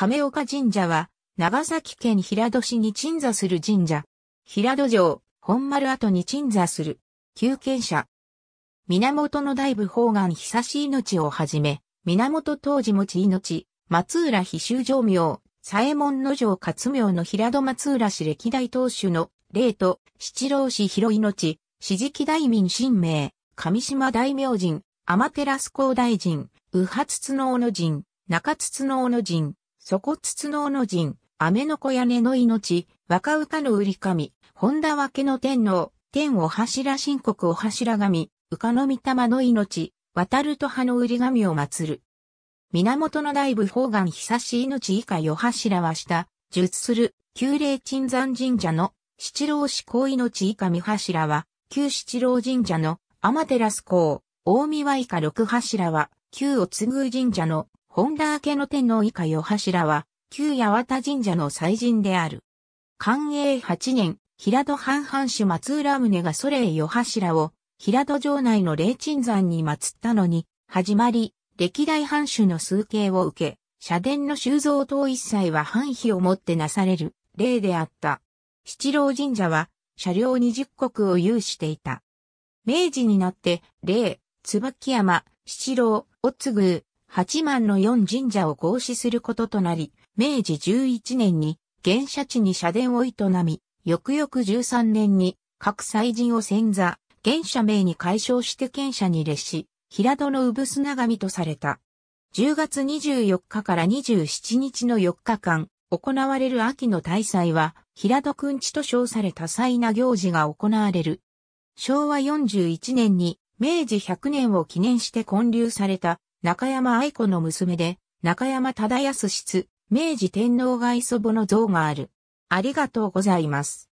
亀岡神社は、長崎県平戸市に鎮座する神社。平戸城、本丸跡に鎮座する、旧建者。源の大部方眼久し命をはじめ、源当時持ち命、松浦秘州城名、左衛門の城勝名の平戸松浦市歴代当主の、霊と、七郎氏広命、史直大民神明、上島大明神、天照光大臣、右発の能の人、中津能の人。底筒能の陣、雨の子屋根の命、若歌の売り神、本田分けの天皇、天を柱神国を柱神、浮かの御霊の命、渡ると葉の売り神を祀る。源の大部方眼久し命以下夜柱は下、術する、旧霊鎮山神社の、七郎志向命以下三柱は、旧七郎神社の、天照公、大見和以下六柱は、旧お継ぐ神社の、本田明の天皇以下与柱は、旧八幡神社の祭神である。寛永8年、平戸藩藩主松浦宗がソレイ与柱を、平戸城内の霊鎮山に祀ったのに、始まり、歴代藩主の数形を受け、社殿の修造等一切は藩費をもってなされる、例であった。七郎神社は、車両二十国を有していた。明治になって、例、椿山、七郎、おつぐ八幡の四神社を合祀することとなり、明治十一年に原社地に社殿を営み、翌々十三年に各祭神を先座、原社名に解消して県社に列し、平戸の産砂神とされた。10月24日から27日の4日間、行われる秋の大祭は、平戸くんちと称され多彩な行事が行われる。昭和41年に明治100年を記念して建立された中山愛子の娘で、中山忠康室、明治天皇外祖母の像がある。ありがとうございます。